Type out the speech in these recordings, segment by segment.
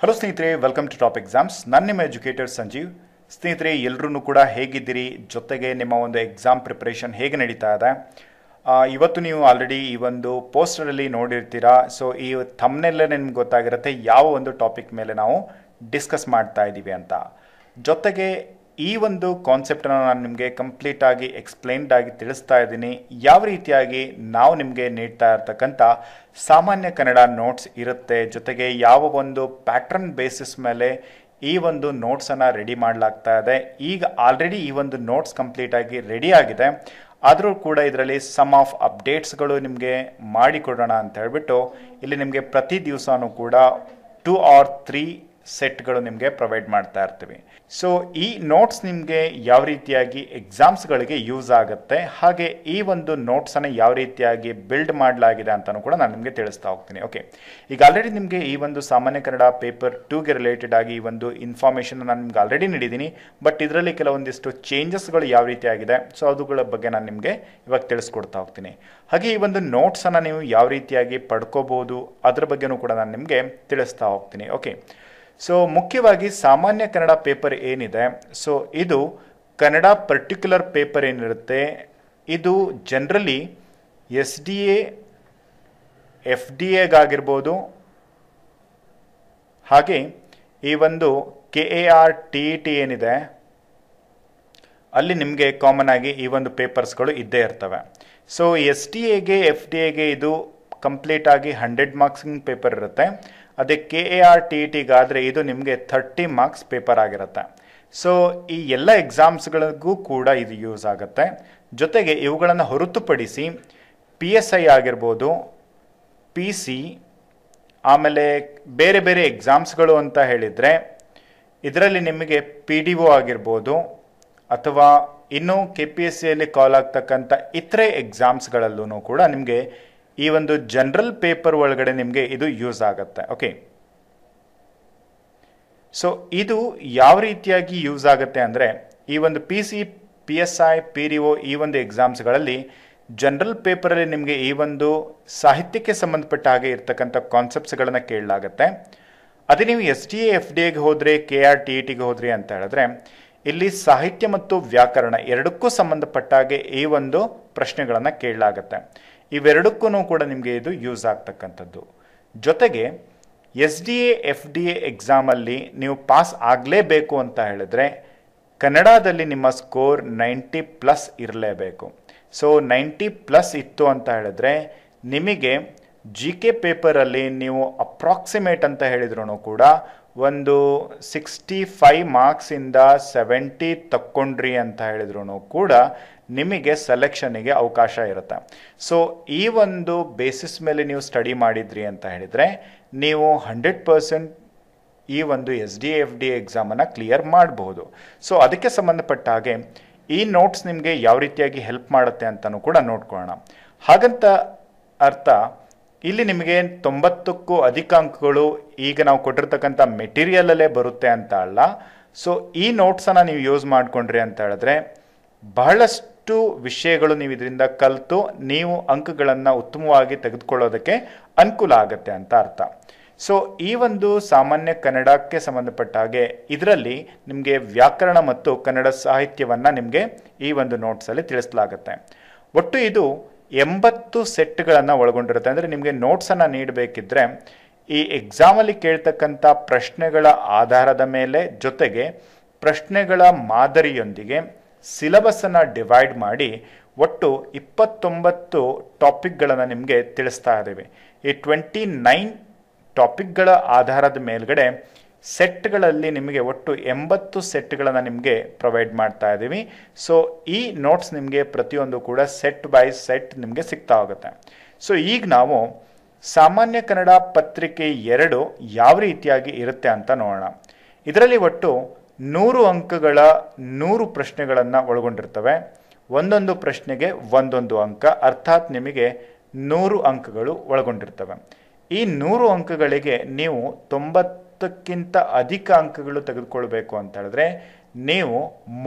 hello ಸ್ನೇಹಿತರೆ welcome to top exams ನಾನು ನಿಮ್ಮ ಎಜುಕೇಟರ್ ಸಂಜೀವ್ ಸ್ನೇಹಿತರೆ ಎಲ್ಲರೂ ಕೂಡ ಹೇಗಿದ್ದೀರಿ ಜೊತೆಗೆ ನಿಮ್ಮ ಒಂದು ಎಕ್ಸಾಮ್ ಪ್ರಿಪ್ರೇಷನ್ ಹೇಗೆ ನಡೀತಾ ಇದೆ ಇವತ್ತು ನೀವು ಆಲ್ರೆಡಿ ಈ ಒಂದು ಪೋಸ್ಟರಲ್ಲಿ ನೋಡಿರ್ತೀರಾ ಸೊ ಈ ತಮ್ಮನೆಲ್ಲೇ ನಿಮ್ಗೆ ಗೊತ್ತಾಗಿರುತ್ತೆ ಯಾವ ಒಂದು ಟಾಪಿಕ್ ಮೇಲೆ ನಾವು ಡಿಸ್ಕಸ್ ಮಾಡ್ತಾ ಇದ್ದೀವಿ ಅಂತ ಜೊತೆಗೆ ಈ ಒಂದು ಕಾನ್ಸೆಪ್ಟನ್ನು ನಾನು ನಿಮಗೆ ಕಂಪ್ಲೀಟಾಗಿ ಎಕ್ಸ್ಪ್ಲೈನ್ಡ್ ಆಗಿ ತಿಳಿಸ್ತಾ ಇದ್ದೀನಿ ಯಾವ ರೀತಿಯಾಗಿ ನಾವು ನಿಮಗೆ ನೀಡ್ತಾ ಇರ್ತಕ್ಕಂಥ ಸಾಮಾನ್ಯ ಕನ್ನಡ ನೋಟ್ಸ್ ಇರುತ್ತೆ ಜೊತೆಗೆ ಯಾವ ಒಂದು ಪ್ಯಾಟ್ರನ್ ಬೇಸಿಸ್ ಮೇಲೆ ಈ ಒಂದು ನೋಟ್ಸನ್ನು ರೆಡಿ ಮಾಡಲಾಗ್ತಾ ಇದೆ ಈಗ ಆಲ್ರೆಡಿ ಈ ಒಂದು ನೋಟ್ಸ್ ಕಂಪ್ಲೀಟಾಗಿ ರೆಡಿ ಆಗಿದೆ ಆದರೂ ಕೂಡ ಇದರಲ್ಲಿ ಸಮ್ ಆಫ್ ಅಪ್ಡೇಟ್ಸ್ಗಳು ನಿಮಗೆ ಮಾಡಿಕೊಡೋಣ ಅಂತ ಹೇಳ್ಬಿಟ್ಟು ಇಲ್ಲಿ ನಿಮಗೆ ಪ್ರತಿ ದಿವಸನೂ ಕೂಡ ಟೂ ಆರ್ ತ್ರೀ ಸೆಟ್ಗಳು ನಿಮಗೆ ಪ್ರೊವೈಡ್ ಮಾಡ್ತಾ ಇರ್ತೀವಿ ಸೊ ಈ ನೋಟ್ಸ್ ನಿಮಗೆ ಯಾವ ರೀತಿಯಾಗಿ ಎಕ್ಸಾಮ್ಸ್ಗಳಿಗೆ ಯೂಸ್ ಆಗುತ್ತೆ ಹಾಗೆ ಈ ಒಂದು ನೋಟ್ಸನ್ನು ಯಾವ ರೀತಿಯಾಗಿ ಬಿಲ್ಡ್ ಮಾಡಲಾಗಿದೆ ಅಂತಲೂ ಕೂಡ ನಾನು ನಿಮಗೆ ತಿಳಿಸ್ತಾ ಹೋಗ್ತೀನಿ ಓಕೆ ಈಗ ಆಲ್ರೆಡಿ ನಿಮಗೆ ಈ ಒಂದು ಸಾಮಾನ್ಯ ಕನ್ನಡ ಪೇಪರ್ ಟೂಗೆ ರಿಲೇಟೆಡ್ ಆಗಿ ಈ ಒಂದು ಇನ್ಫಾರ್ಮೇಷನ್ ನಾನು ನಿಮ್ಗೆ ಆಲ್ರೆಡಿ ನೀಡಿದ್ದೀನಿ ಬಟ್ ಇದರಲ್ಲಿ ಕೆಲವೊಂದಿಷ್ಟು ಚೇಂಜಸ್ಗಳು ಯಾವ ರೀತಿ ಆಗಿದೆ ಸೊ ಅದುಗಳ ಬಗ್ಗೆ ನಾನು ನಿಮಗೆ ಇವಾಗ ತಿಳಿಸ್ಕೊಡ್ತಾ ಹೋಗ್ತೀನಿ ಹಾಗೆ ಈ ಒಂದು ನೋಟ್ಸನ್ನು ನೀವು ಯಾವ ರೀತಿಯಾಗಿ ಪಡ್ಕೋಬೋದು ಅದ್ರ ಬಗ್ಗೆನೂ ಕೂಡ ನಾನು ನಿಮಗೆ ತಿಳಿಸ್ತಾ ಹೋಗ್ತೀನಿ ಓಕೆ ಸೊ ಮುಖ್ಯವಾಗಿ ಸಾಮಾನ್ಯ ಕನ್ನಡ ಪೇಪರ್ ಏನಿದೆ ಸೊ ಇದು ಕನ್ನಡ ಪರ್ಟಿಕ್ಯುಲರ್ ಪೇಪರ್ ಏನಿರುತ್ತೆ ಇದು generally S D A F D ಎಗಾಗಿರ್ಬೋದು ಹಾಗೆ ಈ ಒಂದು K A R T E T ಏನಿದೆ ಅಲ್ಲಿ ನಿಮಗೆ ಕಾಮನ್ ಆಗಿ ಈ ಒಂದು ಪೇಪರ್ಸ್ಗಳು ಇದ್ದೇ ಇರ್ತವೆ ಸೊ ಎಸ್ ಡಿ ಎಗೆ ಎಫ್ ಡಿ ಎಗೆ ಇದು ಕಂಪ್ಲೀಟ್ ಆಗಿ ಹಂಡ್ರೆಡ್ ಮಾರ್ಕ್ಸಿಂಗ್ ಪೇಪರ್ ಇರುತ್ತೆ ಅದೇ ಕೆ ಎ ಆರ್ ಟಿ ಟಿಗಾದರೆ ಇದು ನಿಮಗೆ ಥರ್ಟಿ ಮಾರ್ಕ್ಸ್ ಪೇಪರ್ ಆಗಿರುತ್ತೆ ಸೊ ಈ ಎಲ್ಲ ಎಕ್ಸಾಮ್ಸ್ಗಳಿಗೂ ಕೂಡ ಇದು ಯೂಸ್ ಆಗುತ್ತೆ ಜೊತೆಗೆ ಇವುಗಳನ್ನು ಹೊರತುಪಡಿಸಿ ಪಿ ಎಸ್ ಐ ಆಗಿರ್ಬೋದು ಪಿ ಸಿ ಆಮೇಲೆ ಬೇರೆ ಬೇರೆ ಎಕ್ಸಾಮ್ಸ್ಗಳು ಅಂತ ಹೇಳಿದರೆ ಇದರಲ್ಲಿ ನಿಮಗೆ ಪಿ ಡಿ ಒ ಆಗಿರ್ಬೋದು ಅಥವಾ ಇನ್ನೂ ಕೆ ಪಿ ಎಸ್ ಸಿಯಲ್ಲಿ ಕಾಲ್ ಆಗ್ತಕ್ಕಂಥ ಇತರೆ ಎಕ್ಸಾಮ್ಸ್ಗಳಲ್ಲೂ ಕೂಡ ನಿಮಗೆ ಈ ಒಂದು ಜನರಲ್ ಪೇಪರ್ ಒಳಗಡೆ ನಿಮಗೆ ಇದು ಯೂಸ್ ಆಗುತ್ತೆ ಓಕೆ ಸೊ ಇದು ಯಾವ ರೀತಿಯಾಗಿ ಯೂಸ್ ಆಗುತ್ತೆ ಅಂದರೆ ಈ ಒಂದು P C P S I P D O ಈ ಒಂದು ಎಕ್ಸಾಮ್ಸ್ಗಳಲ್ಲಿ ಜನರಲ್ ಪೇಪರಲ್ಲಿ ನಿಮಗೆ ಈ ಒಂದು ಸಾಹಿತ್ಯಕ್ಕೆ ಸಂಬಂಧಪಟ್ಟ ಹಾಗೆ ಇರ್ತಕ್ಕಂಥ ಕಾನ್ಸೆಪ್ಟ್ಸ್ಗಳನ್ನು ಕೇಳಲಾಗುತ್ತೆ ಅದೇ ನೀವು ಎಸ್ ಡಿ ಎಫ್ ಡಿ ಎಗೆ ಹೋದರೆ ಕೆ ಆರ್ ಟಿ ಇ ಟಿಗೆ ಹೋದ್ರಿ ಅಂತ ಹೇಳಿದ್ರೆ ಇಲ್ಲಿ ಸಾಹಿತ್ಯ ಮತ್ತು ವ್ಯಾಕರಣ ಎರಡಕ್ಕೂ ಸಂಬಂಧಪಟ್ಟ ಹಾಗೆ ಈ ಒಂದು ಪ್ರಶ್ನೆಗಳನ್ನು ಕೇಳಲಾಗುತ್ತೆ ಇವೆರಡಕ್ಕೂ ಕೂಡ ನಿಮಗೆ ಇದು ಯೂಸ್ ಆಗ್ತಕ್ಕಂಥದ್ದು ಜೊತೆಗೆ S D A F D A ಎಕ್ಸಾಮಲ್ಲಿ ನೀವು ಪಾಸ್ ಆಗಲೇಬೇಕು ಅಂತ ಹೇಳಿದ್ರೆ ಕನ್ನಡದಲ್ಲಿ ನಿಮ್ಮ ಸ್ಕೋರ್ ನೈಂಟಿ ಪ್ಲಸ್ ಇರಲೇಬೇಕು ಸೊ ನೈಂಟಿ ಪ್ಲಸ್ ಇತ್ತು ಅಂತ ಹೇಳಿದ್ರೆ ನಿಮಗೆ ಜಿ ಕೆ ಪೇಪರಲ್ಲಿ ನೀವು ಅಪ್ರಾಕ್ಸಿಮೇಟ್ ಅಂತ ಹೇಳಿದ್ರು ಕೂಡ ಒಂದು ಸಿಕ್ಸ್ಟಿ ಫೈವ್ ಮಾರ್ಕ್ಸಿಂದ ಸೆವೆಂಟಿ ತಕ್ಕೊಂಡ್ರಿ ಅಂತ ಹೇಳಿದ್ರು ಕೂಡ ನಿಮಗೆ ಸೆಲೆಕ್ಷನಿಗೆ ಅವಕಾಶ ಇರುತ್ತೆ ಸೊ ಈ ಒಂದು ಬೇಸಿಸ್ ಮೇಲೆ ನೀವು ಸ್ಟಡಿ ಮಾಡಿದ್ರಿ ಅಂತ ಹೇಳಿದರೆ ನೀವು ಹಂಡ್ರೆಡ್ ಪರ್ಸೆಂಟ್ ಈ ಒಂದು ಎಸ್ ಡಿ ಎಫ್ ಡಿ ಎಕ್ಸಾಮನ್ನು ಕ್ಲಿಯರ್ ಮಾಡಬಹುದು ಸೊ ಅದಕ್ಕೆ ಸಂಬಂಧಪಟ್ಟ ಹಾಗೆ ಈ ನೋಟ್ಸ್ ನಿಮಗೆ ಯಾವ ರೀತಿಯಾಗಿ ಹೆಲ್ಪ್ ಮಾಡುತ್ತೆ ಅಂತಲೂ ಕೂಡ ನೋಡ್ಕೊಳ್ಳೋಣ ಹಾಗಂತ ಅರ್ಥ ಇಲ್ಲಿ ನಿಮಗೆ ತೊಂಬತ್ತಕ್ಕೂ ಅಧಿಕ ಅಂಕಗಳು ಈಗ ನಾವು ಕೊಟ್ಟಿರ್ತಕ್ಕಂಥ ಮೆಟೀರಿಯಲಲ್ಲೇ ಬರುತ್ತೆ ಅಂತ ಅಲ್ಲ ಸೊ ಈ ನೋಟ್ಸನ್ನು ನೀವು ಯೂಸ್ ಮಾಡಿಕೊಂಡ್ರಿ ಅಂತ ಹೇಳಿದ್ರೆ ಬಹಳಷ್ಟು ಎಷ್ಟು ವಿಷಯಗಳು ನೀವು ಇದರಿಂದ ಕಲಿತು ನೀವು ಅಂಕಗಳನ್ನು ಉತ್ತಮವಾಗಿ ತೆಗೆದುಕೊಳ್ಳೋದಕ್ಕೆ ಅನುಕೂಲ ಆಗುತ್ತೆ ಅಂತ ಅರ್ಥ ಸೊ ಈ ಒಂದು ಸಾಮಾನ್ಯ ಕನ್ನಡಕ್ಕೆ ಸಂಬಂಧಪಟ್ಟ ಹಾಗೆ ಇದರಲ್ಲಿ ನಿಮಗೆ ವ್ಯಾಕರಣ ಮತ್ತು ಕನ್ನಡ ಸಾಹಿತ್ಯವನ್ನು ನಿಮಗೆ ಈ ಒಂದು ನೋಟ್ಸಲ್ಲಿ ತಿಳಿಸಲಾಗುತ್ತೆ ಒಟ್ಟು ಇದು ಎಂಬತ್ತು ಸೆಟ್ಗಳನ್ನು ಒಳಗೊಂಡಿರುತ್ತೆ ಅಂದರೆ ನಿಮಗೆ ನೋಟ್ಸನ್ನು ನೀಡಬೇಕಿದ್ರೆ ಈ ಎಕ್ಸಾಮಲ್ಲಿ ಕೇಳ್ತಕ್ಕಂಥ ಪ್ರಶ್ನೆಗಳ ಆಧಾರದ ಮೇಲೆ ಜೊತೆಗೆ ಪ್ರಶ್ನೆಗಳ ಮಾದರಿಯೊಂದಿಗೆ ಸಿಲಬಸ್ಸನ್ನು ಡಿವೈಡ್ ಮಾಡಿ ಒಟ್ಟು ಇಪ್ಪತ್ತೊಂಬತ್ತು ಟಾಪಿಕ್ಗಳನ್ನು ನಿಮಗೆ ತಿಳಿಸ್ತಾ ಇದ್ದೀವಿ ಈ ಟ್ವೆಂಟಿ ನೈನ್ ಟಾಪಿಕ್ಗಳ ಆಧಾರದ ಮೇಲುಗಡೆ ಸೆಟ್ಗಳಲ್ಲಿ ನಿಮಗೆ ಒಟ್ಟು ಎಂಬತ್ತು ಸೆಟ್ಗಳನ್ನು ನಿಮಗೆ ಪ್ರೊವೈಡ್ ಮಾಡ್ತಾ ಇದ್ದೀವಿ ಸೊ ಈ ನೋಟ್ಸ್ ನಿಮಗೆ ಪ್ರತಿಯೊಂದು ಕೂಡ ಸೆಟ್ ಬೈ ಸೆಟ್ ನಿಮಗೆ ಸಿಗ್ತಾ ಹೋಗುತ್ತೆ ಸೊ ಈಗ ನಾವು ಸಾಮಾನ್ಯ ಕನ್ನಡ ಪತ್ರಿಕೆ ಎರಡು ಯಾವ ರೀತಿಯಾಗಿ ಇರುತ್ತೆ ಅಂತ ನೋಡೋಣ ಇದರಲ್ಲಿ ಒಟ್ಟು ನೂರು ಅಂಕಗಳ ನೂರು ಪ್ರಶ್ನೆಗಳನ್ನು ಒಳಗೊಂಡಿರ್ತವೆ ಒಂದೊಂದು ಪ್ರಶ್ನೆಗೆ ಒಂದೊಂದು ಅಂಕ ಅರ್ಥಾತ್ ನಿಮಗೆ ನೂರು ಅಂಕಗಳು ಒಳಗೊಂಡಿರ್ತವೆ ಈ ನೂರು ಅಂಕಗಳಿಗೆ ನೀವು ತೊಂಬತ್ತಕ್ಕಿಂತ ಅಧಿಕ ಅಂಕಗಳು ತೆಗೆದುಕೊಳ್ಬೇಕು ಅಂತ ಹೇಳಿದ್ರೆ ನೀವು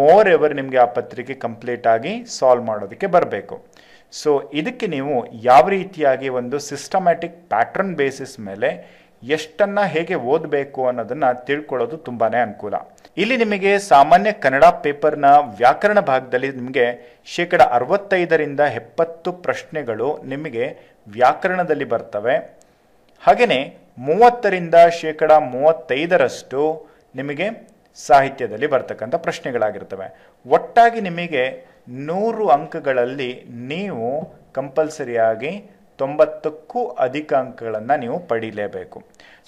ಮೋರ್ ಎವರ್ ನಿಮಗೆ ಆ ಪತ್ರಿಕೆ ಕಂಪ್ಲೀಟ್ ಆಗಿ ಸಾಲ್ವ್ ಮಾಡೋದಕ್ಕೆ ಬರಬೇಕು ಸೊ ಇದಕ್ಕೆ ನೀವು ಯಾವ ರೀತಿಯಾಗಿ ಒಂದು ಸಿಸ್ಟಮ್ಯಾಟಿಕ್ ಪ್ಯಾಟ್ರನ್ ಬೇಸಿಸ್ ಮೇಲೆ ಎಷ್ಟನ್ನು ಹೇಗೆ ಓದಬೇಕು ಅನ್ನೋದನ್ನು ತಿಳ್ಕೊಳ್ಳೋದು ತುಂಬಾ ಅನುಕೂಲ ಇಲ್ಲಿ ನಿಮಗೆ ಸಾಮಾನ್ಯ ಕನ್ನಡ ಪೇಪರ್ನ ವ್ಯಾಕರಣ ಭಾಗದಲ್ಲಿ ನಿಮಗೆ ಶೇಕಡ ಅರವತ್ತೈದರಿಂದ ಎಪ್ಪತ್ತು ಪ್ರಶ್ನೆಗಳು ನಿಮಗೆ ವ್ಯಾಕರಣದಲ್ಲಿ ಬರ್ತವೆ ಹಾಗೆಯೇ ಮೂವತ್ತರಿಂದ ಶೇಕಡ ಮೂವತ್ತೈದರಷ್ಟು ನಿಮಗೆ ಸಾಹಿತ್ಯದಲ್ಲಿ ಬರ್ತಕ್ಕಂಥ ಪ್ರಶ್ನೆಗಳಾಗಿರ್ತವೆ ಒಟ್ಟಾಗಿ ನಿಮಗೆ ನೂರು ಅಂಕಗಳಲ್ಲಿ ನೀವು ಕಂಪಲ್ಸರಿಯಾಗಿ ತೊಂಬತ್ತಕ್ಕೂ ಅಧಿಕ ಅಂಕಗಳನ್ನು ನೀವು ಪಡೀಲೇಬೇಕು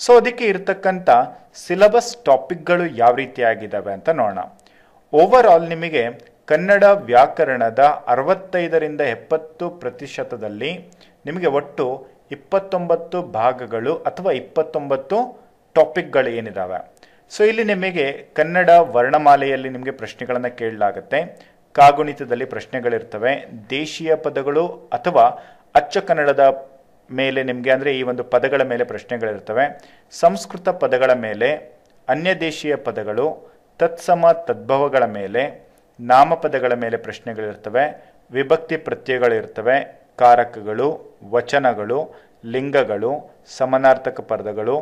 ಸೊ ಅದಕ್ಕೆ ಇರತಕ್ಕಂಥ ಸಿಲಬಸ್ ಟಾಪಿಕ್ಗಳು ಯಾವ ರೀತಿಯಾಗಿದ್ದಾವೆ ಅಂತ ನೋಡೋಣ ಓವರ್ ಆಲ್ ನಿಮಗೆ ಕನ್ನಡ ವ್ಯಾಕರಣದ ಅರವತ್ತೈದರಿಂದ ಎಪ್ಪತ್ತು ಪ್ರತಿಶತದಲ್ಲಿ ನಿಮಗೆ ಒಟ್ಟು ಇಪ್ಪತ್ತೊಂಬತ್ತು ಭಾಗಗಳು ಅಥವಾ ಇಪ್ಪತ್ತೊಂಬತ್ತು ಟಾಪಿಕ್ಗಳು ಏನಿದ್ದಾವೆ ಸೊ ಇಲ್ಲಿ ನಿಮಗೆ ಕನ್ನಡ ವರ್ಣಮಾಲೆಯಲ್ಲಿ ನಿಮಗೆ ಪ್ರಶ್ನೆಗಳನ್ನು ಕೇಳಲಾಗುತ್ತೆ ಕಾಗುಣಿತದಲ್ಲಿ ಪ್ರಶ್ನೆಗಳಿರ್ತವೆ ದೇಶೀಯ ಪದಗಳು ಅಥವಾ ಅಚ್ಚ ಕನ್ನಡದ ಮೇಲೆ ನಿಮಗೆ ಅಂದರೆ ಈ ಒಂದು ಪದಗಳ ಮೇಲೆ ಪ್ರಶ್ನೆಗಳಿರ್ತವೆ ಸಂಸ್ಕೃತ ಪದಗಳ ಮೇಲೆ ಅನ್ಯದೇಶೀಯ ಪದಗಳು ತತ್ಸಮ ತದ್ಭವಗಳ ಮೇಲೆ ನಾಮಪದಗಳ ಮೇಲೆ ಪ್ರಶ್ನೆಗಳಿರ್ತವೆ ವಿಭಕ್ತಿ ಪ್ರತ್ಯಯಗಳಿರ್ತವೆ ಕಾರಕಗಳು ವಚನಗಳು ಲಿಂಗಗಳು ಸಮನಾರ್ಥಕ ಪದಗಳು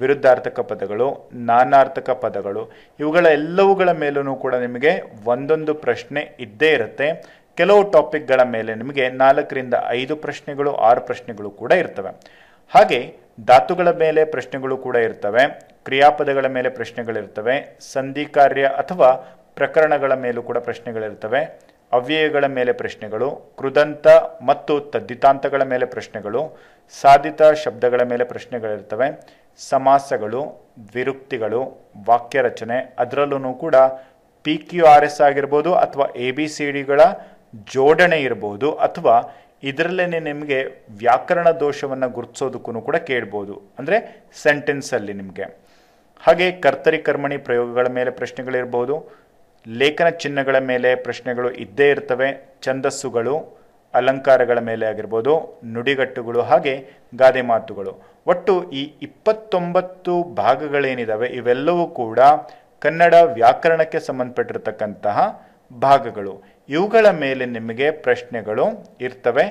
ವಿರುದ್ಧಾರ್ಥಕ ಪದಗಳು ನಾನಾರ್ಥಕ ಪದಗಳು ಇವುಗಳ ಎಲ್ಲವುಗಳ ಮೇಲೂ ಕೂಡ ನಿಮಗೆ ಒಂದೊಂದು ಪ್ರಶ್ನೆ ಇದ್ದೇ ಇರುತ್ತೆ ಕೆಲವು ಟಾಪಿಕ್ಗಳ ಮೇಲೆ ನಿಮಗೆ ನಾಲ್ಕರಿಂದ ಐದು ಪ್ರಶ್ನೆಗಳು ಆರು ಪ್ರಶ್ನೆಗಳು ಕೂಡ ಇರ್ತವೆ ಹಾಗೆ ಧಾತುಗಳ ಮೇಲೆ ಪ್ರಶ್ನೆಗಳು ಕೂಡ ಇರ್ತವೆ ಕ್ರಿಯಾಪದಗಳ ಮೇಲೆ ಪ್ರಶ್ನೆಗಳಿರ್ತವೆ ಸಂಧಿ ಕಾರ್ಯ ಅಥವಾ ಪ್ರಕರಣಗಳ ಮೇಲೂ ಕೂಡ ಪ್ರಶ್ನೆಗಳಿರ್ತವೆ ಅವ್ಯಯಗಳ ಮೇಲೆ ಪ್ರಶ್ನೆಗಳು ಕೃದಂತ ಮತ್ತು ತದ್ದಿತಾಂತಗಳ ಮೇಲೆ ಪ್ರಶ್ನೆಗಳು ಸಾಧಿತ ಶಬ್ದಗಳ ಮೇಲೆ ಪ್ರಶ್ನೆಗಳಿರ್ತವೆ ಸಮಾಸಗಳು ದ್ವಿರುಕ್ತಿಗಳು ವಾಕ್ಯ ರಚನೆ ಅದರಲ್ಲೂ ಕೂಡ ಪಿ ಕ್ಯೂ ಆರ್ ಎಸ್ ಆಗಿರ್ಬೋದು ಅಥವಾ ಎ ಬಿ ಸಿ ಡಿಗಳ ಜೋಡಣೆ ಇರ್ಬೋದು ಅಥವಾ ಇದರಲ್ಲೇ ನಿಮಗೆ ವ್ಯಾಕರಣ ದೋಷವನ್ನು ಗುರುತಿಸೋದಕ್ಕೂ ಕೂಡ ಕೇಳ್ಬೋದು ಅಂದರೆ ಸೆಂಟೆನ್ಸಲ್ಲಿ ನಿಮಗೆ ಹಾಗೆ ಕರ್ತರಿ ಕರ್ಮಣಿ ಪ್ರಯೋಗಗಳ ಮೇಲೆ ಪ್ರಶ್ನೆಗಳಿರ್ಬೋದು ಲೇಖನ ಚಿಹ್ನೆಗಳ ಮೇಲೆ ಪ್ರಶ್ನೆಗಳು ಇದ್ದೇ ಇರ್ತವೆ ಛಂದಸ್ಸುಗಳು ಅಲಂಕಾರಗಳ ಮೇಲೆ ಆಗಿರ್ಬೋದು ನುಡಿಗಟ್ಟುಗಳು ಹಾಗೆ ಗಾದೆ ಮಾತುಗಳು ಒಟ್ಟು ಈ ಇಪ್ಪತ್ತೊಂಬತ್ತು ಭಾಗಗಳೇನಿದ್ದಾವೆ ಇವೆಲ್ಲವೂ ಕೂಡ ಕನ್ನಡ ವ್ಯಾಕರಣಕ್ಕೆ ಸಂಬಂಧಪಟ್ಟಿರತಕ್ಕಂತಹ ಭಾಗಗಳು ಇವುಗಳ ಮೇಲೆ ನಿಮಗೆ ಪ್ರಶ್ನೆಗಳು ಇರ್ತವೆ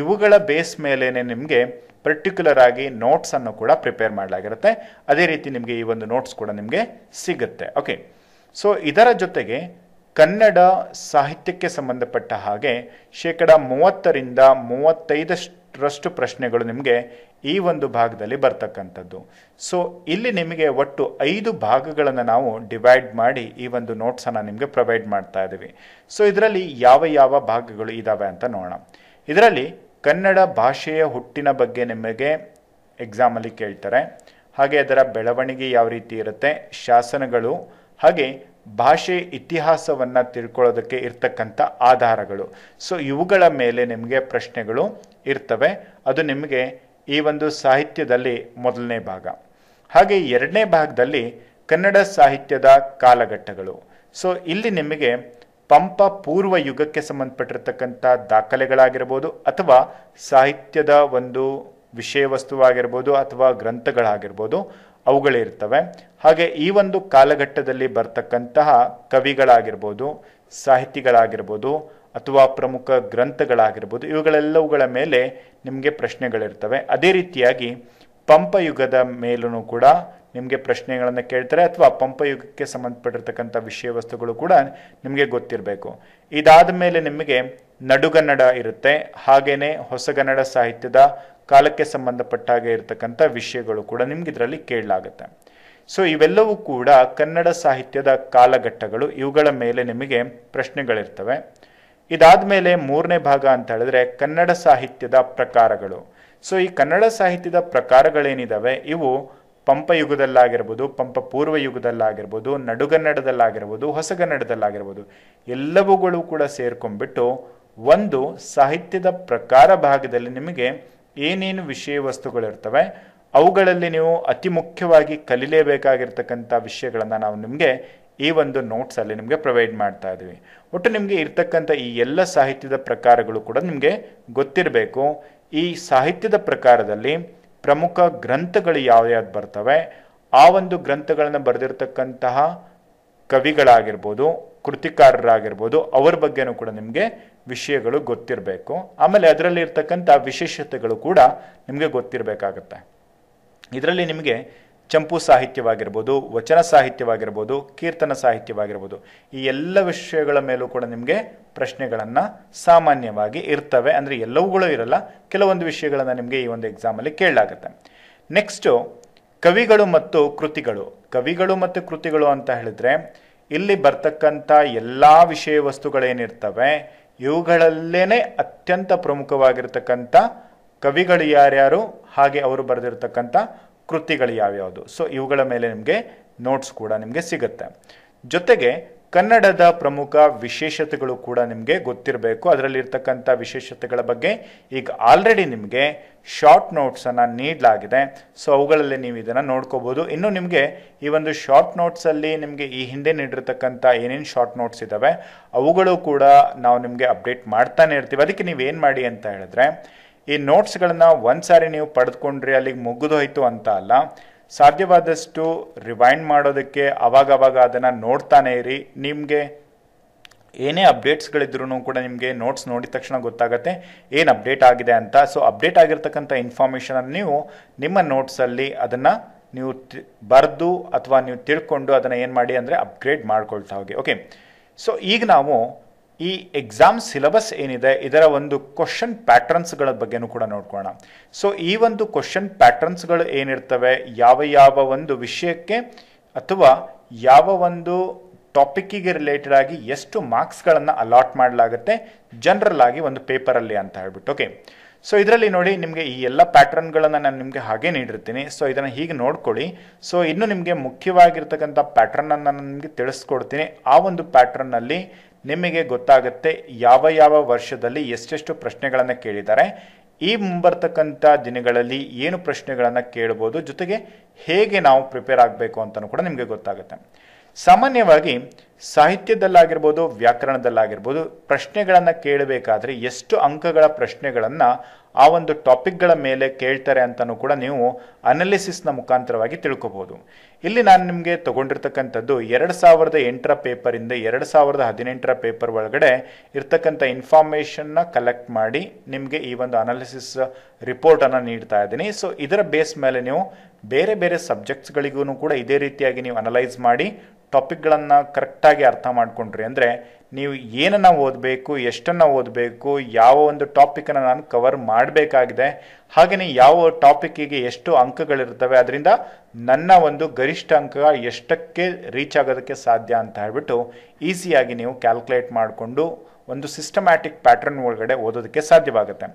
ಇವುಗಳ ಬೇಸ್ ಮೇಲೇ ನಿಮಗೆ ಪರ್ಟಿಕ್ಯುಲರ್ ಆಗಿ ನೋಟ್ಸನ್ನು ಕೂಡ ಪ್ರಿಪೇರ್ ಮಾಡಲಾಗಿರುತ್ತೆ ಅದೇ ರೀತಿ ನಿಮಗೆ ಈ ಒಂದು ನೋಟ್ಸ್ ಕೂಡ ನಿಮಗೆ ಸಿಗುತ್ತೆ ಓಕೆ ಸೊ ಇದರ ಜೊತೆಗೆ ಕನ್ನಡ ಸಾಹಿತ್ಯಕ್ಕೆ ಸಂಬಂಧಪಟ್ಟ ಹಾಗೆ ಶೇಕಡ ಮೂವತ್ತರಿಂದ ಮೂವತ್ತೈದಷ್ಟು ಅಷ್ಟರಷ್ಟು ಪ್ರಶ್ನೆಗಳು ನಿಮಗೆ ಈ ಒಂದು ಭಾಗದಲ್ಲಿ ಬರ್ತಕ್ಕಂಥದ್ದು ಸೊ ಇಲ್ಲಿ ನಿಮಗೆ ಒಟ್ಟು ಐದು ಭಾಗಗಳನ್ನು ನಾವು ಡಿವೈಡ್ ಮಾಡಿ ಈ ಒಂದು ನೋಟ್ಸನ್ನು ನಿಮಗೆ ಪ್ರೊವೈಡ್ ಮಾಡ್ತಾ ಇದ್ದೀವಿ ಸೊ ಇದರಲ್ಲಿ ಯಾವ ಯಾವ ಭಾಗಗಳು ಇದ್ದಾವೆ ಅಂತ ನೋಡೋಣ ಇದರಲ್ಲಿ ಕನ್ನಡ ಭಾಷೆಯ ಹುಟ್ಟಿನ ಬಗ್ಗೆ ನಿಮಗೆ ಎಕ್ಸಾಮಲ್ಲಿ ಕೇಳ್ತಾರೆ ಹಾಗೆ ಅದರ ಬೆಳವಣಿಗೆ ಯಾವ ರೀತಿ ಇರುತ್ತೆ ಶಾಸನಗಳು ಹಾಗೆ ಭಾಷೆ ಇತಿಹಾಸವನ್ನು ತಿಳ್ಕೊಳ್ಳೋದಕ್ಕೆ ಇರ್ತಕ್ಕಂಥ ಆಧಾರಗಳು ಸೊ ಇವುಗಳ ಮೇಲೆ ನಿಮಗೆ ಪ್ರಶ್ನೆಗಳು ಇರ್ತವೆ ಅದು ನಿಮಗೆ ಈ ಒಂದು ಸಾಹಿತ್ಯದಲ್ಲಿ ಮೊದಲನೇ ಭಾಗ ಹಾಗೆ ಎರಡನೇ ಭಾಗದಲ್ಲಿ ಕನ್ನಡ ಸಾಹಿತ್ಯದ ಕಾಲಘಟ್ಟಗಳು ಸೊ ಇಲ್ಲಿ ನಿಮಗೆ ಪಂಪ ಪೂರ್ವ ಯುಗಕ್ಕೆ ಸಂಬಂಧಪಟ್ಟಿರ್ತಕ್ಕಂಥ ದಾಖಲೆಗಳಾಗಿರ್ಬೋದು ಅಥವಾ ಸಾಹಿತ್ಯದ ಒಂದು ವಿಷಯ ವಸ್ತುವಾಗಿರ್ಬೋದು ಅಥವಾ ಗ್ರಂಥಗಳಾಗಿರ್ಬೋದು ಅವುಗಳಿರ್ತವೆ ಹಾಗೆ ಈ ಒಂದು ಕಾಲಘಟ್ಟದಲ್ಲಿ ಬರ್ತಕ್ಕಂತಹ ಕವಿಗಳಾಗಿರ್ಬೋದು ಸಾಹಿತಿಗಳಾಗಿರ್ಬೋದು ಅಥವಾ ಪ್ರಮುಖ ಗ್ರಂಥಗಳಾಗಿರ್ಬೋದು ಇವುಗಳೆಲ್ಲವುಗಳ ಮೇಲೆ ನಿಮಗೆ ಪ್ರಶ್ನೆಗಳಿರ್ತವೆ ಅದೇ ರೀತಿಯಾಗಿ ಪಂಪಯುಗದ ಮೇಲೂ ಕೂಡ ನಿಮಗೆ ಪ್ರಶ್ನೆಗಳನ್ನು ಕೇಳ್ತಾರೆ ಅಥವಾ ಪಂಪಯುಗಕ್ಕೆ ಸಂಬಂಧಪಟ್ಟಿರ್ತಕ್ಕಂಥ ವಿಷಯ ವಸ್ತುಗಳು ಕೂಡ ನಿಮಗೆ ಗೊತ್ತಿರಬೇಕು ಇದಾದ ಮೇಲೆ ನಿಮಗೆ ನಡುಗನ್ನಡ ಇರುತ್ತೆ ಹಾಗೆಯೇ ಹೊಸಗನ್ನಡ ಸಾಹಿತ್ಯದ ಕಾಲಕ್ಕೆ ಸಂಬಂಧಪಟ್ಟ ಹಾಗೆ ಇರತಕ್ಕಂಥ ವಿಷಯಗಳು ಕೂಡ ನಿಮ್ಗೆ ಇದರಲ್ಲಿ ಕೇಳಲಾಗುತ್ತೆ ಸೊ ಇವೆಲ್ಲವೂ ಕೂಡ ಕನ್ನಡ ಸಾಹಿತ್ಯದ ಕಾಲಘಟ್ಟಗಳು ಇವುಗಳ ಮೇಲೆ ನಿಮಗೆ ಪ್ರಶ್ನೆಗಳಿರ್ತವೆ ಇದಾದ ಮೇಲೆ ಮೂರನೇ ಭಾಗ ಅಂತ ಹೇಳಿದ್ರೆ ಕನ್ನಡ ಸಾಹಿತ್ಯದ ಪ್ರಕಾರಗಳು ಸೊ ಈ ಕನ್ನಡ ಸಾಹಿತ್ಯದ ಪ್ರಕಾರಗಳೇನಿದಾವೆ ಇವು ಪಂಪಯುಗದಲ್ಲಾಗಿರ್ಬೋದು ಪಂಪ ಪೂರ್ವ ಯುಗದಲ್ಲಾಗಿರ್ಬೋದು ನಡುಗನ್ನಡದಲ್ಲಾಗಿರ್ಬೋದು ಹೊಸಗನ್ನಡದಲ್ಲಾಗಿರ್ಬೋದು ಎಲ್ಲವುಗಳು ಕೂಡ ಸೇರ್ಕೊಂಡ್ಬಿಟ್ಟು ಒಂದು ಸಾಹಿತ್ಯದ ಪ್ರಕಾರ ಭಾಗದಲ್ಲಿ ನಿಮಗೆ ಏನೇನು ವಿಷಯ ವಸ್ತುಗಳಿರ್ತವೆ ಅವುಗಳಲ್ಲಿ ನೀವು ಅತಿ ಮುಖ್ಯವಾಗಿ ಕಲೀಲೇಬೇಕಾಗಿರ್ತಕ್ಕಂಥ ವಿಷಯಗಳನ್ನು ನಾವು ನಿಮಗೆ ಈ ಒಂದು ನೋಟ್ಸಲ್ಲಿ ನಿಮಗೆ ಪ್ರೊವೈಡ್ ಮಾಡ್ತಾ ಇದ್ದೀವಿ ಒಟ್ಟು ನಿಮಗೆ ಇರ್ತಕ್ಕಂಥ ಈ ಎಲ್ಲ ಸಾಹಿತ್ಯದ ಪ್ರಕಾರಗಳು ಕೂಡ ನಿಮಗೆ ಗೊತ್ತಿರಬೇಕು ಈ ಸಾಹಿತ್ಯದ ಪ್ರಕಾರದಲ್ಲಿ ಪ್ರಮುಖ ಗ್ರಂಥಗಳು ಯಾವ್ಯಾವ್ದು ಬರ್ತವೆ ಆ ಒಂದು ಗ್ರಂಥಗಳನ್ನು ಬರೆದಿರ್ತಕ್ಕಂತಹ ಕವಿಗಳಾಗಿರ್ಬೋದು ಕೃತಿಕಾರರಾಗಿರ್ಬೋದು ಅವ್ರ ಬಗ್ಗೆನೂ ಕೂಡ ನಿಮಗೆ ವಿಷಯಗಳು ಗೊತ್ತಿರಬೇಕು ಆಮೇಲೆ ಅದರಲ್ಲಿ ಇರ್ತಕ್ಕಂಥ ವಿಶೇಷತೆಗಳು ಕೂಡ ನಿಮಗೆ ಗೊತ್ತಿರಬೇಕಾಗುತ್ತೆ ಇದರಲ್ಲಿ ನಿಮಗೆ ಚಂಪು ಸಾಹಿತ್ಯವಾಗಿರ್ಬೋದು ವಚನ ಸಾಹಿತ್ಯವಾಗಿರ್ಬೋದು ಕೀರ್ತನ ಸಾಹಿತ್ಯವಾಗಿರ್ಬೋದು ಈ ಎಲ್ಲ ವಿಷಯಗಳ ಮೇಲೂ ಕೂಡ ನಿಮಗೆ ಪ್ರಶ್ನೆಗಳನ್ನು ಸಾಮಾನ್ಯವಾಗಿ ಇರ್ತವೆ ಅಂದರೆ ಎಲ್ಲವುಗಳು ಇರಲ್ಲ ಕೆಲವೊಂದು ವಿಷಯಗಳನ್ನು ನಿಮಗೆ ಈ ಒಂದು ಎಕ್ಸಾಮಲ್ಲಿ ಕೇಳಲಾಗುತ್ತೆ ನೆಕ್ಸ್ಟು ಕವಿಗಳು ಮತ್ತು ಕೃತಿಗಳು ಕವಿಗಳು ಮತ್ತು ಕೃತಿಗಳು ಅಂತ ಹೇಳಿದ್ರೆ ಇಲ್ಲಿ ಬರ್ತಕ್ಕಂಥ ಎಲ್ಲ ವಿಷಯ ವಸ್ತುಗಳೇನಿರ್ತವೆ ಇವುಗಳಲ್ಲೇ ಅತ್ಯಂತ ಪ್ರಮುಖವಾಗಿರ್ತಕ್ಕಂಥ ಕವಿಗಳು ಯಾರ್ಯಾರು ಹಾಗೆ ಅವರು ಬರೆದಿರ್ತಕ್ಕಂಥ ಕೃತಿಗಳು ಯಾವ್ಯಾವುದು ಸೊ ಇವುಗಳ ಮೇಲೆ ನಿಮಗೆ ನೋಟ್ಸ್ ಕೂಡ ನಿಮಗೆ ಸಿಗುತ್ತೆ ಜೊತೆಗೆ ಕನ್ನಡದ ಪ್ರಮುಖ ವಿಶೇಷತೆಗಳು ಕೂಡ ನಿಮಗೆ ಗೊತ್ತಿರಬೇಕು ಅದರಲ್ಲಿರ್ತಕ್ಕಂಥ ವಿಶೇಷತೆಗಳ ಬಗ್ಗೆ ಈಗ ಆಲ್ರೆಡಿ ನಿಮಗೆ ಶಾರ್ಟ್ ನೋಟ್ಸನ್ನು ನೀಡಲಾಗಿದೆ ಸೊ ಅವುಗಳಲ್ಲಿ ನೀವು ಇದನ್ನು ನೋಡ್ಕೋಬೋದು ಇನ್ನು ನಿಮಗೆ ಈ ಒಂದು ಶಾರ್ಟ್ ನೋಟ್ಸಲ್ಲಿ ನಿಮಗೆ ಈ ಹಿಂದೆ ನೀಡಿರ್ತಕ್ಕಂಥ ಏನೇನು ಶಾರ್ಟ್ ನೋಟ್ಸ್ ಇದ್ದಾವೆ ಅವುಗಳು ಕೂಡ ನಾವು ನಿಮಗೆ ಅಪ್ಡೇಟ್ ಮಾಡ್ತಾನೆ ಇರ್ತೀವಿ ಅದಕ್ಕೆ ನೀವೇನು ಮಾಡಿ ಅಂತ ಹೇಳಿದ್ರೆ ಈ ನೋಟ್ಸ್ಗಳನ್ನು ಒಂದು ಸಾರಿ ನೀವು ಪಡೆದುಕೊಂಡ್ರಿ ಅಲ್ಲಿಗೆ ಮುಗಿದೋಯ್ತು ಅಂತ ಅಲ್ಲ ಸಾಧ್ಯವಾದಷ್ಟು ರಿವೈಂಡ್ ಮಾಡೋದಕ್ಕೆ ಅವಾಗವಾಗ ಅದನ್ನು ನೋಡ್ತಾನೆ ಇರಿ ನಿಮಗೆ ಏನೇ ಅಪ್ಡೇಟ್ಸ್ಗಳಿದ್ರೂ ಕೂಡ ನಿಮಗೆ ನೋಟ್ಸ್ ನೋಡಿದ ತಕ್ಷಣ ಗೊತ್ತಾಗುತ್ತೆ ಏನು ಅಪ್ಡೇಟ್ ಆಗಿದೆ ಅಂತ ಸೊ ಅಪ್ಡೇಟ್ ಆಗಿರ್ತಕ್ಕಂಥ ಇನ್ಫಾರ್ಮೇಷನನ್ನು ನೀವು ನಿಮ್ಮ ನೋಟ್ಸಲ್ಲಿ ಅದನ್ನು ನೀವು ಬರೆದು ಅಥವಾ ನೀವು ತಿಳ್ಕೊಂಡು ಅದನ್ನು ಏನು ಮಾಡಿ ಅಂದರೆ ಅಪ್ಗ್ರೇಡ್ ಮಾಡ್ಕೊಳ್ತಾ ಹೋಗಿ ಓಕೆ ಸೊ ಈಗ ನಾವು ಈ ಎಕ್ಸಾಮ್ ಸಿಲೆಬಸ್ ಏನಿದೆ ಇದರ ಒಂದು ಕ್ವಶನ್ ಪ್ಯಾಟ್ರನ್ಸ್ಗಳ ಬಗ್ಗೆನೂ ಕೂಡ ನೋಡ್ಕೋಣ ಸೊ ಈ ಒಂದು ಕ್ವಶನ್ ಪ್ಯಾಟ್ರನ್ಸ್ಗಳು ಏನಿರ್ತವೆ ಯಾವ ಯಾವ ಒಂದು ವಿಷಯಕ್ಕೆ ಅಥವಾ ಯಾವ ಒಂದು ಟಾಪಿಕ್ಕಿಗೆ ರಿಲೇಟೆಡ್ ಆಗಿ ಎಷ್ಟು ಮಾರ್ಕ್ಸ್ಗಳನ್ನು ಅಲಾಟ್ ಮಾಡಲಾಗುತ್ತೆ ಜನರಲ್ ಆಗಿ ಒಂದು ಪೇಪರಲ್ಲಿ ಅಂತ ಹೇಳ್ಬಿಟ್ಟು ಓಕೆ ಸೊ ಇದರಲ್ಲಿ ನೋಡಿ ನಿಮಗೆ ಈ ಎಲ್ಲ ಪ್ಯಾಟ್ರನ್ಗಳನ್ನು ನಾನು ನಿಮಗೆ ಹಾಗೆ ನೀಡಿರ್ತೀನಿ ಸೊ ಇದನ್ನು ಹೀಗೆ ನೋಡ್ಕೊಳ್ಳಿ ಸೊ ಇನ್ನು ನಿಮಗೆ ಮುಖ್ಯವಾಗಿರ್ತಕ್ಕಂಥ ಪ್ಯಾಟ್ರನನ್ನು ನಾನು ನಿಮಗೆ ತಿಳಿಸ್ಕೊಡ್ತೀನಿ ಆ ಒಂದು ಪ್ಯಾಟ್ರನ್ನಲ್ಲಿ ನಿಮಗೆ ಗೊತ್ತಾಗುತ್ತೆ ಯಾವ ಯಾವ ವರ್ಷದಲ್ಲಿ ಎಷ್ಟೆಷ್ಟು ಪ್ರಶ್ನೆಗಳನ್ನು ಕೇಳಿದ್ದಾರೆ ಈ ಮುಂಬರ್ತಕ್ಕಂಥ ದಿನಗಳಲ್ಲಿ ಏನು ಪ್ರಶ್ನೆಗಳನ್ನು ಕೇಳ್ಬೋದು ಜೊತೆಗೆ ಹೇಗೆ ನಾವು ಪ್ರಿಪೇರ್ ಆಗಬೇಕು ಅಂತಲೂ ಕೂಡ ನಿಮಗೆ ಗೊತ್ತಾಗುತ್ತೆ ಸಾಮಾನ್ಯವಾಗಿ ಸಾಹಿತ್ಯದಲ್ಲಾಗಿರ್ಬೋದು ವ್ಯಾಕರಣದಲ್ಲಾಗಿರ್ಬೋದು ಪ್ರಶ್ನೆಗಳನ್ನು ಕೇಳಬೇಕಾದ್ರೆ ಎಷ್ಟು ಅಂಕಗಳ ಪ್ರಶ್ನೆಗಳನ್ನು ಆ ಒಂದು ಟಾಪಿಕ್ಗಳ ಮೇಲೆ ಕೇಳ್ತಾರೆ ಅಂತಲೂ ಕೂಡ ನೀವು ಅನಾಲಿಸಿಸ್ನ ಮುಖಾಂತರವಾಗಿ ತಿಳ್ಕೊಬೋದು ಇಲ್ಲಿ ನಾನು ನಿಮಗೆ ತೊಗೊಂಡಿರ್ತಕ್ಕಂಥದ್ದು ಎರಡು ಸಾವಿರದ ಎಂಟರ ಪೇಪರಿಂದ ಎರಡು ಸಾವಿರದ ಹದಿನೆಂಟರ ಪೇಪರ್ ಒಳಗಡೆ ಇರ್ತಕ್ಕಂಥ ಇನ್ಫಾರ್ಮೇಷನ್ನ ಕಲೆಕ್ಟ್ ಮಾಡಿ ನಿಮಗೆ ಈ ಒಂದು ಅನಾಲಿಸಿಸ್ ರಿಪೋರ್ಟನ್ನು ನೀಡ್ತಾ ಇದ್ದೀನಿ ಸೊ ಇದರ ಬೇಸ್ ಮೇಲೆ ನೀವು ಬೇರೆ ಬೇರೆ ಸಬ್ಜೆಕ್ಟ್ಸ್ಗಳಿಗೂ ಕೂಡ ಇದೇ ರೀತಿಯಾಗಿ ನೀವು ಅನಲೈಸ್ ಮಾಡಿ ಟಾಪಿಕ್ಗಳನ್ನು ಕರೆಕ್ಟಾಗಿ ಅರ್ಥ ಮಾಡಿಕೊಂಡ್ರಿ ಅಂದರೆ ನೀವು ಏನನ್ನು ಓದಬೇಕು ಎಷ್ಟನ್ನು ಓದಬೇಕು ಯಾವ ಒಂದು ಟಾಪಿಕನ್ನು ನಾನು ಕವರ್ ಮಾಡಬೇಕಾಗಿದೆ ಹಾಗೆಯೇ ಯಾವ ಟಾಪಿಕ್ಕಿಗೆ ಎಷ್ಟು ಅಂಕಗಳಿರ್ತವೆ ಅದರಿಂದ ನನ್ನ ಒಂದು ಗರಿಷ್ಠ ಅಂಕ ಎಷ್ಟಕ್ಕೆ ರೀಚ್ ಆಗೋದಕ್ಕೆ ಸಾಧ್ಯ ಅಂತ ಹೇಳ್ಬಿಟ್ಟು ಈಸಿಯಾಗಿ ನೀವು ಕ್ಯಾಲ್ಕುಲೇಟ್ ಮಾಡಿಕೊಂಡು ಒಂದು ಸಿಸ್ಟಮ್ಯಾಟಿಕ್ ಪ್ಯಾಟ್ರನ್ ಒಳಗಡೆ ಓದೋದಕ್ಕೆ ಸಾಧ್ಯವಾಗುತ್ತೆ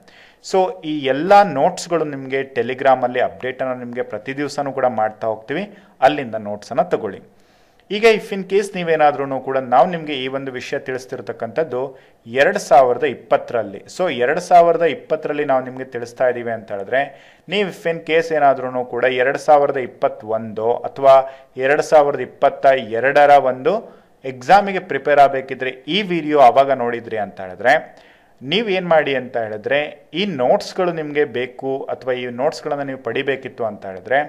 ಸೊ ಈ ಎಲ್ಲ ನೋಟ್ಸ್ಗಳು ನಿಮಗೆ ಟೆಲಿಗ್ರಾಮಲ್ಲಿ ಅಪ್ಡೇಟನ್ನು ನಿಮಗೆ ಪ್ರತಿ ದಿವಸನೂ ಕೂಡ ಮಾಡ್ತಾ ಹೋಗ್ತೀವಿ ಅಲ್ಲಿಂದ ನೋಟ್ಸನ್ನು ತಗೊಳ್ಳಿ ಈಗ ಇಫ್ ಇನ್ ಕೇಸ್ ನೀವೇನಾದ್ರೂ ಕೂಡ ನಾವು ನಿಮಗೆ ಈ ಒಂದು ವಿಷಯ ತಿಳಿಸ್ತಿರ್ತಕ್ಕಂಥದ್ದು ಎರಡು ಸಾವಿರದ ಇಪ್ಪತ್ತರಲ್ಲಿ ಸೊ ಎರಡು ಸಾವಿರದ ಇಪ್ಪತ್ತರಲ್ಲಿ ನಾವು ನಿಮಗೆ ತಿಳಿಸ್ತಾ ಇದ್ದೀವಿ ಅಂತ ಹೇಳಿದ್ರೆ ನೀವು ಇಫ್ ಇನ್ ಕೇಸ್ ಏನಾದ್ರೂ ಕೂಡ ಎರಡು ಸಾವಿರದ ಇಪ್ಪತ್ತೊಂದು ಅಥವಾ ಎರಡು ಸಾವಿರದ ಇಪ್ಪತ್ತ ಎರಡರ ಒಂದು ಎಕ್ಸಾಮಿಗೆ ಪ್ರಿಪೇರ್ ಆಗಬೇಕಿದ್ರೆ ಈ ವಿಡಿಯೋ ಆವಾಗ ನೋಡಿದ್ರಿ ಅಂತ ಹೇಳಿದ್ರೆ ನೀವೇನು ಮಾಡಿ ಅಂತ ಹೇಳಿದ್ರೆ ಈ ನೋಟ್ಸ್ಗಳು ನಿಮಗೆ ಬೇಕು ಅಥವಾ ಈ ನೋಟ್ಸ್ಗಳನ್ನು ನೀವು ಪಡಿಬೇಕಿತ್ತು ಅಂತ ಹೇಳಿದ್ರೆ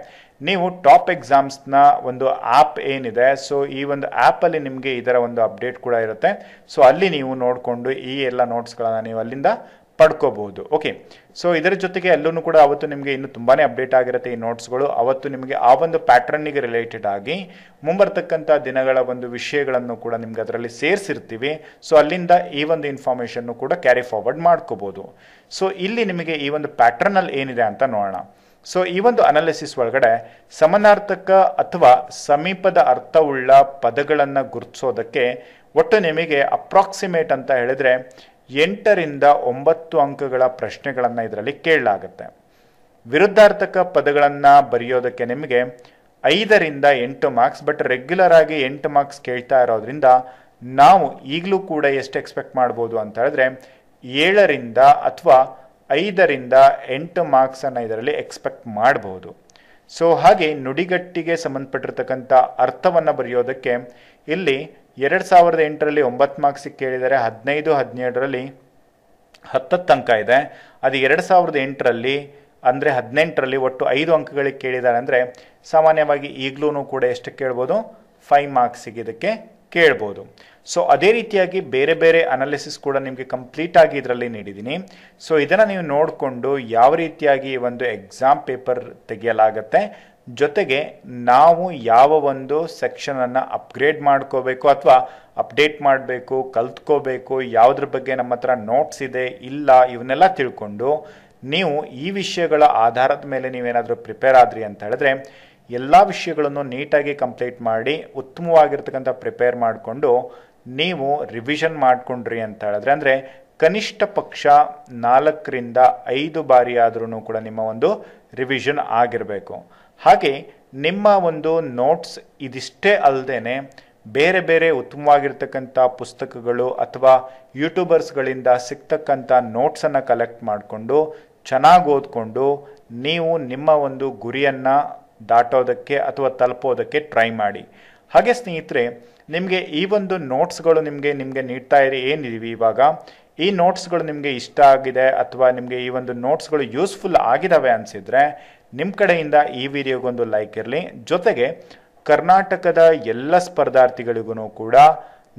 ನೀವು ಟಾಪ್ ಎಕ್ಸಾಮ್ಸ್ನ ಒಂದು ಆ್ಯಪ್ ಏನಿದೆ ಸೊ ಈ ಒಂದು ಆ್ಯಪಲ್ಲಿ ನಿಮಗೆ ಇದರ ಒಂದು ಅಪ್ಡೇಟ್ ಕೂಡ ಇರುತ್ತೆ ಸೊ ಅಲ್ಲಿ ನೀವು ನೋಡಿಕೊಂಡು ಈ ಎಲ್ಲ ನೋಟ್ಸ್ಗಳನ್ನು ನೀವು ಅಲ್ಲಿಂದ ಪಡ್ಕೋಬಹುದು ಓಕೆ ಸೊ ಇದರ ಜೊತೆಗೆ ಎಲ್ಲೂ ಕೂಡ ಅವತ್ತು ನಿಮಗೆ ಇನ್ನು ತುಂಬಾ ಅಪ್ಡೇಟ್ ಆಗಿರುತ್ತೆ ಈ ನೋಟ್ಸ್ಗಳು ಅವತ್ತು ನಿಮಗೆ ಆ ಒಂದು ಪ್ಯಾಟ್ರನ್ನಿಗೆ ರಿಲೇಟೆಡ್ ಆಗಿ ಮುಂಬರ್ತಕ್ಕಂಥ ದಿನಗಳ ಒಂದು ವಿಷಯಗಳನ್ನು ಕೂಡ ನಿಮ್ಗೆ ಅದರಲ್ಲಿ ಸೇರಿಸಿರ್ತೀವಿ ಸೊ ಅಲ್ಲಿಂದ ಈ ಒಂದು ಇನ್ಫಾರ್ಮೇಷನ್ನು ಕೂಡ ಕ್ಯಾರಿ ಫಾರ್ವರ್ಡ್ ಮಾಡ್ಕೋಬೋದು ಸೊ ಇಲ್ಲಿ ನಿಮಗೆ ಈ ಒಂದು ಪ್ಯಾಟ್ರನಲ್ಲಿ ಏನಿದೆ ಅಂತ ನೋಡೋಣ ಸೊ ಈ ಒಂದು ಅನಾಲಿಸಿಸ್ ಒಳಗಡೆ ಸಮನಾರ್ಥಕ ಅಥವಾ ಸಮೀಪದ ಅರ್ಥವುಳ್ಳ ಪದಗಳನ್ನು ಗುರುತಿಸೋದಕ್ಕೆ ಒಟ್ಟು ನಿಮಗೆ ಅಪ್ರಾಕ್ಸಿಮೇಟ್ ಅಂತ ಹೇಳಿದ್ರೆ ಎಂಟರಿಂದ ಒಂಬತ್ತು ಅಂಕಗಳ ಪ್ರಶ್ನೆಗಳನ್ನು ಇದರಲ್ಲಿ ಕೇಳಲಾಗುತ್ತೆ ವಿರುದ್ಧಾರ್ಥಕ ಪದಗಳನ್ನು ಬರೆಯೋದಕ್ಕೆ ನಿಮಗೆ ಐದರಿಂದ ಎಂಟು ಮಾರ್ಕ್ಸ್ ಬಟ್ ರೆಗ್ಯುಲರ್ ಆಗಿ ಎಂಟು ಮಾರ್ಕ್ಸ್ ಕೇಳ್ತಾ ಇರೋದ್ರಿಂದ ನಾವು ಈಗಲೂ ಕೂಡ ಎಷ್ಟು ಎಕ್ಸ್ಪೆಕ್ಟ್ ಮಾಡ್ಬೋದು ಅಂತ ಹೇಳಿದ್ರೆ ಏಳರಿಂದ ಅಥವಾ ಐದರಿಂದ ಎಂಟು ಮಾರ್ಕ್ಸನ್ನು ಇದರಲ್ಲಿ ಎಕ್ಸ್ಪೆಕ್ಟ್ ಮಾಡ್ಬೋದು ಸೊ ಹಾಗೆ ನುಡಿಗಟ್ಟಿಗೆ ಸಂಬಂಧಪಟ್ಟಿರ್ತಕ್ಕಂಥ ಅರ್ಥವನ್ನು ಬರೆಯೋದಕ್ಕೆ ಇಲ್ಲಿ ಎರಡು ಸಾವಿರದ ಎಂಟರಲ್ಲಿ ಒಂಬತ್ತು ಮಾರ್ಕ್ಸಿಗೆ ಕೇಳಿದರೆ ಹದಿನೈದು ಹದಿನೇಳರಲ್ಲಿ ಹತ್ತತ್ತು ಅಂಕ ಇದೆ ಅದು ಎರಡು ಸಾವಿರದ ಎಂಟರಲ್ಲಿ ಅಂದರೆ ಹದಿನೆಂಟರಲ್ಲಿ ಒಟ್ಟು ಐದು ಅಂಕಗಳಿಗೆ ಕೇಳಿದ್ದಾರೆ ಅಂದರೆ ಸಾಮಾನ್ಯವಾಗಿ ಈಗಲೂ ಕೂಡ ಎಷ್ಟು ಕೇಳ್ಬೋದು ಫೈವ್ ಮಾರ್ಕ್ಸಿಗೆ ಇದಕ್ಕೆ ಕೇಳ್ಬೋದು ಸೊ ಅದೇ ರೀತಿಯಾಗಿ ಬೇರೆ ಬೇರೆ ಅನಾಲಿಸಿಸ್ ಕೂಡ ನಿಮಗೆ ಕಂಪ್ಲೀಟಾಗಿ ಇದರಲ್ಲಿ ನೀಡಿದ್ದೀನಿ ಸೊ ಇದನ್ನು ನೀವು ನೋಡಿಕೊಂಡು ಯಾವ ರೀತಿಯಾಗಿ ಒಂದು ಎಕ್ಸಾಮ್ ಪೇಪರ್ ತೆಗೆಯಲಾಗತ್ತೆ ಜೊತೆಗೆ ನಾವು ಯಾವ ಒಂದು ಸೆಕ್ಷನನ್ನು ಅಪ್ಗ್ರೇಡ್ ಮಾಡ್ಕೋಬೇಕು ಅಥವಾ ಅಪ್ಡೇಟ್ ಮಾಡಬೇಕು ಕಲ್ತ್ಕೋಬೇಕು ಯಾವುದ್ರ ಬಗ್ಗೆ ನಮ್ಮ ಹತ್ರ ನೋಟ್ಸ್ ಇದೆ ಇಲ್ಲ ಇವನ್ನೆಲ್ಲ ತಿಳ್ಕೊಂಡು ನೀವು ಈ ವಿಷಯಗಳ ಆಧಾರದ ಮೇಲೆ ನೀವೇನಾದರೂ ಪ್ರಿಪೇರ್ ಆದ್ರಿ ಅಂತ ಹೇಳಿದ್ರೆ ಎಲ್ಲ ವಿಷಯಗಳನ್ನು ನೀಟಾಗಿ ಕಂಪ್ಲೀಟ್ ಮಾಡಿ ಉತ್ತಮವಾಗಿರ್ತಕ್ಕಂಥ ಪ್ರಿಪೇರ್ ಮಾಡಿಕೊಂಡು ನೀವು ರಿವಿಷನ್ ಮಾಡಿಕೊಂಡ್ರಿ ಅಂತ ಹೇಳಿದ್ರೆ ಅಂದರೆ ಕನಿಷ್ಠ ಪಕ್ಷ ನಾಲ್ಕರಿಂದ ಐದು ಬಾರಿ ಆದ್ರೂ ಕೂಡ ನಿಮ್ಮ ಒಂದು ರಿವಿಷನ್ ಆಗಿರಬೇಕು ಹಾಗೆ ನಿಮ್ಮ ಒಂದು ನೋಟ್ಸ್ ಇದಿಷ್ಟೇ ಅಲ್ಲದೆ ಬೇರೆ ಬೇರೆ ಉತ್ತಮವಾಗಿರ್ತಕ್ಕಂಥ ಪುಸ್ತಕಗಳು ಅಥವಾ ಯೂಟ್ಯೂಬರ್ಸ್ಗಳಿಂದ ಸಿಗ್ತಕ್ಕಂಥ ನೋಟ್ಸನ್ನು ಕಲೆಕ್ಟ್ ಮಾಡಿಕೊಂಡು ಚೆನ್ನಾಗಿ ಓದ್ಕೊಂಡು ನೀವು ನಿಮ್ಮ ಒಂದು ಗುರಿಯನ್ನು ದಾಟೋದಕ್ಕೆ ಅಥವಾ ತಲುಪೋದಕ್ಕೆ ಟ್ರೈ ಮಾಡಿ ಹಾಗೆ ಸ್ನೇಹಿತರೆ ನಿಮಗೆ ಈ ಒಂದು ನೋಟ್ಸ್ಗಳು ನಿಮಗೆ ನಿಮಗೆ ನೀಡ್ತಾ ಇರಿ ಏನಿದೀವಿ ಇವಾಗ ಈ ನೋಟ್ಸ್ಗಳು ನಿಮಗೆ ಇಷ್ಟ ಆಗಿದೆ ಅಥವಾ ನಿಮಗೆ ಈ ಒಂದು ನೋಟ್ಸ್ಗಳು ಯೂಸ್ಫುಲ್ ಆಗಿದ್ದಾವೆ ಅನಿಸಿದರೆ ನಿಮ್ಮ ಕಡೆಯಿಂದ ಈ ವಿಡಿಯೋಗೊಂದು ಲೈಕ್ ಇರಲಿ ಜೊತೆಗೆ ಕರ್ನಾಟಕದ ಎಲ್ಲ ಸ್ಪರ್ಧಾರ್ಥಿಗಳಿಗೂ ಕೂಡ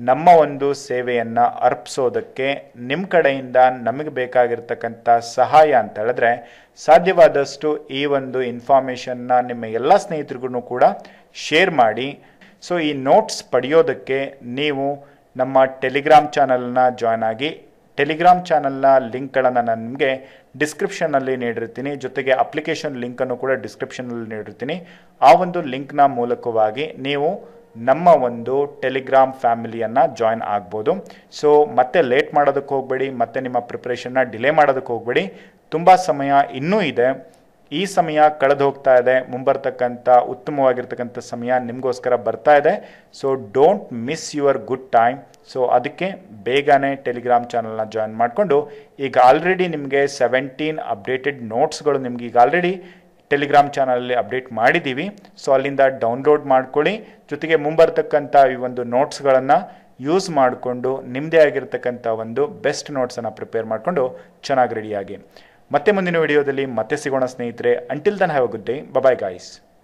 ನಮ್ಮ ಒಂದು ಸೇವೆಯನ್ನು ಅರ್ಪಿಸೋದಕ್ಕೆ ನಿಮ್ಮ ಕಡೆಯಿಂದ ನಮಗೆ ಬೇಕಾಗಿರ್ತಕ್ಕಂಥ ಸಹಾಯ ಅಂತ ಹೇಳಿದ್ರೆ ಸಾಧ್ಯವಾದಷ್ಟು ಈ ಒಂದು ಇನ್ಫಾರ್ಮೇಷನ್ನ ನಿಮ್ಮ ಎಲ್ಲ ಸ್ನೇಹಿತರಿಗೂ ಕೂಡ ಶೇರ್ ಮಾಡಿ ಸೊ ಈ ನೋಟ್ಸ್ ಪಡೆಯೋದಕ್ಕೆ ನೀವು ನಮ್ಮ ಟೆಲಿಗ್ರಾಮ್ ಚಾನಲ್ನ ಜಾಯ್ನ್ ಆಗಿ ಟೆಲಿಗ್ರಾಮ್ ಚಾನಲ್ನ ಲಿಂಕ್ಗಳನ್ನು ನಾನು ನಿಮಗೆ ಡಿಸ್ಕ್ರಿಪ್ಷನಲ್ಲಿ ನೀಡಿರ್ತೀನಿ ಜೊತೆಗೆ ಅಪ್ಲಿಕೇಶನ್ ಲಿಂಕನ್ನು ಕೂಡ ಡಿಸ್ಕ್ರಿಪ್ಷನಲ್ಲಿ ನೀಡಿರ್ತೀನಿ ಆ ಒಂದು ಲಿಂಕ್ನ ಮೂಲಕವಾಗಿ ನೀವು ನಮ್ಮ ಒಂದು ಟೆಲಿಗ್ರಾಮ್ ಫ್ಯಾಮಿಲಿಯನ್ನು ಜಾಯ್ನ್ ಆಗ್ಬೋದು ಸೊ ಮತ್ತೆ ಲೇಟ್ ಮಾಡೋದಕ್ಕೆ ಹೋಗಬೇಡಿ ಮತ್ತೆ ನಿಮ್ಮ ಪ್ರಿಪ್ರೇಷನ್ನ ಡಿಲೇ ಮಾಡೋದಕ್ಕೆ ಹೋಗಬೇಡಿ ತುಂಬ ಸಮಯ ಇನ್ನೂ ಇದೆ ಈ ಸಮಯ ಕಳೆದು ಹೋಗ್ತಾ ಇದೆ ಮುಂಬರ್ತಕ್ಕಂಥ ಉತ್ತಮವಾಗಿರ್ತಕ್ಕಂಥ ಸಮಯ ನಿಮಗೋಸ್ಕರ ಬರ್ತಾ ಇದೆ so don't miss your good time so ಅದಕ್ಕೆ ಬೇಗನೆ ಟೆಲಿಗ್ರಾಮ್ ಚಾನಲ್ನ ಜಾಯಿನ್ ಮಾಡಿಕೊಂಡು ಈಗ ಆಲ್ರೆಡಿ ನಿಮಗೆ ಸೆವೆಂಟೀನ್ ಅಪ್ಡೇಟೆಡ್ ನೋಟ್ಸ್ಗಳು ನಿಮ್ಗೆ ಈಗ ಆಲ್ರೆಡಿ ಟೆಲಿಗ್ರಾಮ್ ಚಾನಲಲ್ಲಿ ಅಪ್ಡೇಟ್ ಮಾಡಿದ್ದೀವಿ ಸೊ ಅಲ್ಲಿಂದ ಡೌನ್ಲೋಡ್ ಮಾಡ್ಕೊಳ್ಳಿ ಜೊತೆಗೆ ಮುಂಬರ್ತಕ್ಕಂಥ ಈ ಒಂದು ನೋಟ್ಸ್ಗಳನ್ನು ಯೂಸ್ ಮಾಡಿಕೊಂಡು ನಿಮ್ಮದೇ ಆಗಿರ್ತಕ್ಕಂಥ ಒಂದು ಬೆಸ್ಟ್ ನೋಟ್ಸನ್ನು ಪ್ರಿಪೇರ್ ಮಾಡಿಕೊಂಡು ಚೆನ್ನಾಗಿ ರೆಡಿಯಾಗಿ ಮತ್ತೆ ಮುಂದಿನ ವಿಡಿಯೋದಲ್ಲಿ ಮತ್ತೆ ಸಿಗೋಣ ಸ್ನೇಹಿತರೆ until then have a good day bye bye guys